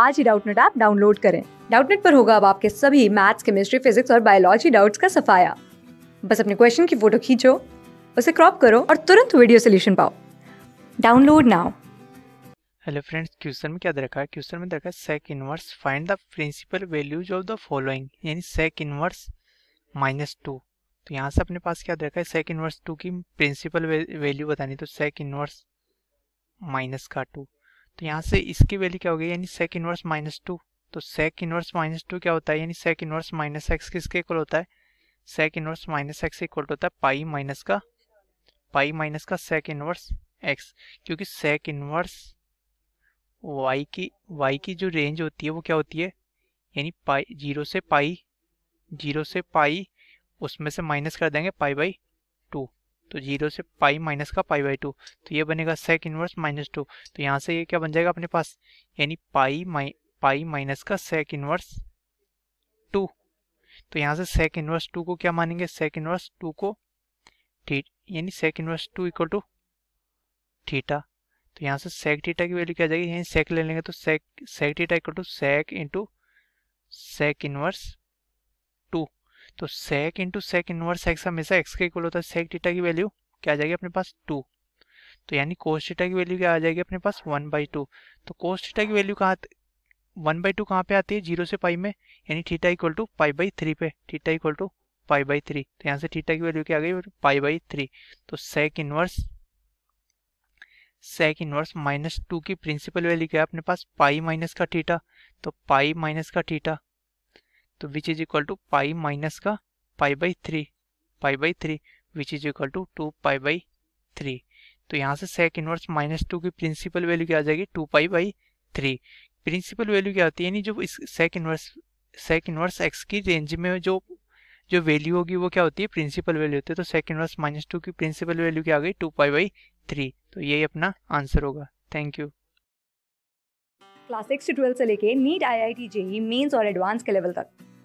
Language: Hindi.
आज ही डाउटनेट ऐप डाउनलोड करें डाउटनेट पर होगा अब आपके सभी मैथ्स केमिस्ट्री फिजिक्स और बायोलॉजी डाउट्स का सफाया बस अपने क्वेश्चन की फोटो खींचो उसे क्रॉप करो और तुरंत वीडियो सोल्यूशन पाओ download now hello friends question में क्या दे रखा है क्वेश्चन में देखा sec inverse find the principal values of the following यानी सेक इनवर्स माइनस टू तो यहाँ से अपने पास क्या दे रखा है सेक इनवर्स टू की प्रिंसिपल वैल्यू बतानी तो सेक इनवर्स माइनस का टू तो यहाँ से इसकी वैल्यू क्या हो गई यानी सेक इनवर्स माइनस टू तो सेक इनवर्स माइनस टू क्या होता है यानी सेक इनवर्स माइनस एक्स किसके इक्वल होता है sec inverse minus x equal होता है पाई माइनस का पाई माइनस का सेक इनवर्स एक्स क्योंकि सेक इनवर्स वाई की वाई की जो रेंज होती है वो क्या होती है यानी पाई जीरो से पाई जीरो से पाई उसमें से माइनस कर देंगे पाई बाई टू तो जीरो से पाई माइनस का पाई बाई टू तो ये बनेगा सेक इनवर्स माइनस टू तो यहाँ से ये क्या बन जाएगा अपने पास यानी पाई माइ पाई माइनस का सेक इनवर्स टू तो यहाँ से सेक इनवर्स टू को क्या मानेंगे सेक इनवर्स टू को ठीक यानी sec inverse two equal to theta तो यहाँ से सेक थीटा की वैल्यू क्या जाएगी यानी सेक ले लेंगे तो sec sec theta equal to sec into sec inverse तो sec into sec inverse x हमेशा एक्स के इक्वल होता है सेक डीटा की वैल्यू क्या आ जाएगी अपने पास टू तो यानी कोस डीटा की वैल्यू क्या आ जाएगी अपने पास वन बाई टू तो कोस डीटा की वैल्यू कहाँ वन बाई टू कहाँ पे आती है जीरो से पाई में यानी theta equal to pi by three पे theta equal to pi by three तो यहाँ से थीटा की वैल्यू क्या आ गई पाई बाई थ्री तो sec inverse sec inverse minus two की प्रिंसिपल वैल्यू क्या है अपने पास पाई माइनस का थीटा तो पाई माइनस का थीटा तो which is equal to pi minus का pi by three pi by three which is equal to two pi by three तो यहाँ से सेक इनवर्स माइनस टू की प्रिंसिपल वैल्यू क्या आ जाएगी two pi by three principal value क्या होती है यानी जो इस sec inverse sec inverse x की रेंज में जो जो वैल्यू होगी वो क्या होती है प्रिंसिपल वैल्यू होती है तो सेक इनवर्स माइनस टू की प्रिंसिपल वैल्यू क्या आ गई टू पाई बाई थ्री तो यही अपना आंसर होगा थैंक यू क्लास सिक्स से ट्वेल्व से लेके NEET I I T JEE mains और एडवांस के लेवल तक